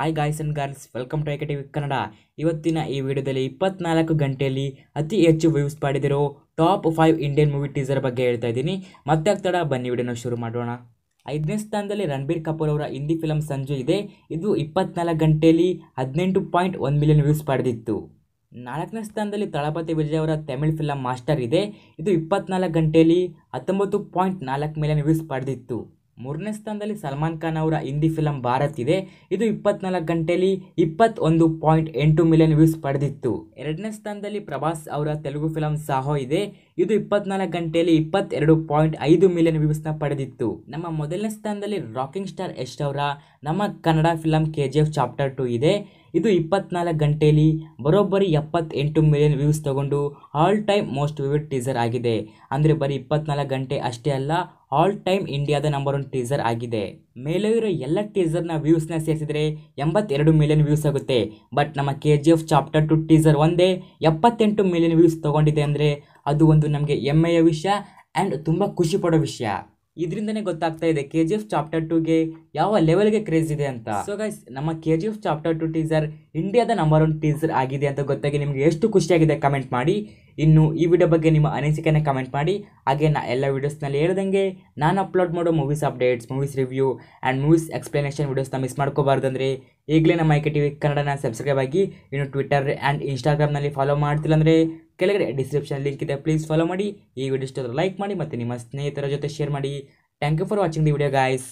hi guys and girls welcome to K T V Kannada ಇವತ್ತಿನ ಈ ವಿಡಿಯೋದಲ್ಲಿ ಇಪ್ಪತ್ನಾಲ್ಕು ಗಂಟೆಯಲ್ಲಿ ಅತಿ ಹೆಚ್ಚು ವ್ಯೂಸ್ ಪಡೆದಿರೋ top five Indian movie teaser ಬಗ್ಗೆ ಹೇಳ್ತಾ ಇದ್ದೀನಿ ಮತ್ತೆ ಆಗ್ತಡ ಬನ್ನಿ ವಿಡಿಯೋನ ಶುರು ಮಾಡೋಣ ಐದನೇ ಸ್ಥಾನದಲ್ಲಿ ರಣಬೀರ್ ಕಪೂರ್ ಅವರ ಹಿಂದಿ ಫಿಲಮ್ ಸಂಜು ಇದೆ ಇದು ಇಪ್ಪತ್ನಾಲ್ಕು ಗಂಟೆಯಲ್ಲಿ ಹದಿನೆಂಟು ಪಾಯಿಂಟ್ ಒಂದು ಮಿಲಿಯನ್ ವ್ಯೂಸ್ ಪಡೆದಿತ್ತು ನಾಲ್ಕನೇ ಸ್ಥಾನದಲ್ಲಿ ತಳಪತಿ ವಿಜಯ್ ಅವರ ತಮಿಳ್ ಫಿಲಂ ಮಾಸ್ಟರ್ ಇದೆ ಇದು ಇಪ್ಪತ್ನಾಲ್ಕು ಗಂಟೆಯಲ್ಲಿ ಹತ್ತೊಂಬತ್ತು ಪಾಯಿಂಟ್ ನಾಲ್ಕು ಮಿಲಿಯನ್ ವ್ಯೂಸ್ ಪಡೆದಿತ್ತು ಮೂರನೇ ಸ್ಥಾನದಲ್ಲಿ ಸಲ್ಮಾನ್ ಖಾನ್ ಅವರ ಹಿಂದಿ ಫಿಲಂ ಭಾರತ್ ಇದೆ ಇದು ಇಪ್ಪತ್ನಾಲ್ಕು ಗಂಟೆಯಲ್ಲಿ ಇಪ್ಪತ್ತೊಂದು ಪಾಯಿಂಟ್ ಎಂಟು ಮಿಲಿಯನ್ ವ್ಯೂಸ್ ಪಡೆದಿತ್ತು ಎರಡನೇ ಸ್ಥಾನದಲ್ಲಿ ಪ್ರಭಾಸ್ ಅವರ ತೆಲುಗು ಫಿಲಂ ಸಾಹೋ ಇದೆ ಇದು ಇಪ್ಪತ್ನಾಲ್ಕು ಗಂಟೆಯಲ್ಲಿ ಇಪ್ಪತ್ತೆರಡು ಪಾಯಿಂಟ್ ಐದು ಮಿಲಿಯನ್ ವ್ಯೂಸ್ನ ಪಡೆದಿತ್ತು ನಮ್ಮ ಮೊದಲನೇ ಸ್ಥಾನದಲ್ಲಿ ರಾಕಿಂಗ್ ಸ್ಟಾರ್ ಯಶ್ ಅವರ ನಮ್ಮ Kannada film K G F chapter two ಇದೆ ಇದು ಇಪ್ಪತ್ನಾಲ್ಕು ಗಂಟೆಯಲ್ಲಿ ಬರೋಬ್ಬರಿ ಎಪ್ಪತ್ತೆಂಟು ಮಿಲಿಯನ್ ವ್ಯೂಸ್ ತಗೊಂಡು all time most viewed teaser ಆಗಿದೆ ಅಂದರೆ ಬರೀ ಇಪ್ಪತ್ನಾಲ್ಕು ಗಂಟೆ ಅಷ್ಟೇ ಅಲ್ಲ ಆಲ್ ಟೈಮ್ ಇಂಡಿಯಾದ ನಂಬರ್ ಒನ್ ಟೀಸರ್ ಆಗಿದೆ ಮೇಲೆ ಇರೋ ಎಲ್ಲ ಟೀಸರ್ನ ವ್ಯೂಸ್ನ ಸೇರಿಸಿದರೆ ಎಂಬತ್ತೆರಡು ಮಿಲಿಯನ್ ವ್ಯೂಸ್ ಆಗುತ್ತೆ ಬಟ್ ನಮ್ಮ K G F chapter two teaser ಒಂದೇ ಎಪ್ಪತ್ತೆಂಟು ಮಿಲಿಯನ್ ವ್ಯೂಸ್ ತೊಗೊಂಡಿದೆ ಅಂದರೆ ಅದು ಒಂದು ನಮಗೆ ಹೆಮ್ಮೆಯ ವಿಷಯ ಆ್ಯಂಡ್ ತುಂಬ ಖುಷಿ ಪಡೋ ವಿಷಯ ಇದರಿಂದನೇ ಗೊತ್ತಾಗ್ತಾ ಇದೆ ಕೆ ಜಿ ಎಫ್ ಚಾಪ್ಟರ್ ಟೂಗೆ ಯಾವ ಲೆವೆಲ್ಗೆ ಕ್ರೇಜ್ ಇದೆ ಅಂತ ಸೊ ಗೈಸ್ ನಮ್ಮ K G F chapter two teaser ಇಂಡಿಯಾದ ನಂಬರ್ ಒನ್ ಟೀಸರ್ ಆಗಿದೆ ಅಂತ ಗೊತ್ತಾಗಿ ನಿಮಗೆ ಎಷ್ಟು ಖುಷಿಯಾಗಿದೆ ಕಮೆಂಟ್ ಮಾಡಿ ಇನ್ನು ಈ ವಿಡಿಯೋ ಬಗ್ಗೆ ನಿಮ್ಮ ಅನಿಸಿಕೆನೇ ಕಮೆಂಟ್ ಮಾಡಿ ಹಾಗೆ ನಾ ಎಲ್ಲ ವೀಡಿಯೋಸ್ನಲ್ಲಿ ಹೇಳ್ದಂಗೆ ನಾನು ಅಪ್ಲೋಡ್ ಮಾಡೋ movies updates movies review and movies explanation ವೀಡಿಯೋಸ್ನ ಮಿಸ್ ಮಾಡ್ಕೋಬಾರ್ದು ಅಂದರೆ ಈಗಲೇ ನಮ್ಮ ಕೆ ಟಿ ವಿ ಕನ್ನಡನ ಸಬ್ಸ್ಕ್ರೈಬ್ ಆಗಿ ಇನ್ನು ಟ್ವಿಟರ್ ಆ್ಯಂಡ್ ಇನ್ಸ್ಟಾಗ್ರಾಮ್ನಲ್ಲಿ ಫಾಲೋ ಮಾಡ್ತಿಲ್ಲ ಅಂದರೆ ಕೆಳಗಡೆ ಡಿಸ್ಕ್ರಿಪ್ಷನ್ ಲಿಂಕ್ ಇದೆ ಪ್ಲೀಸ್ ಫಾಲೋ ಮಾಡಿ ಈ ವಿಡಿಯೋ ಇಷ್ಟ ಲೈಕ್ ಮಾಡಿ ಮತ್ತು ನಿಮ್ಮ ಸ್ನೇಹಿತರ ಜೊತೆ ಶೇರ್ ಮಾಡಿ thank you for watching the video guys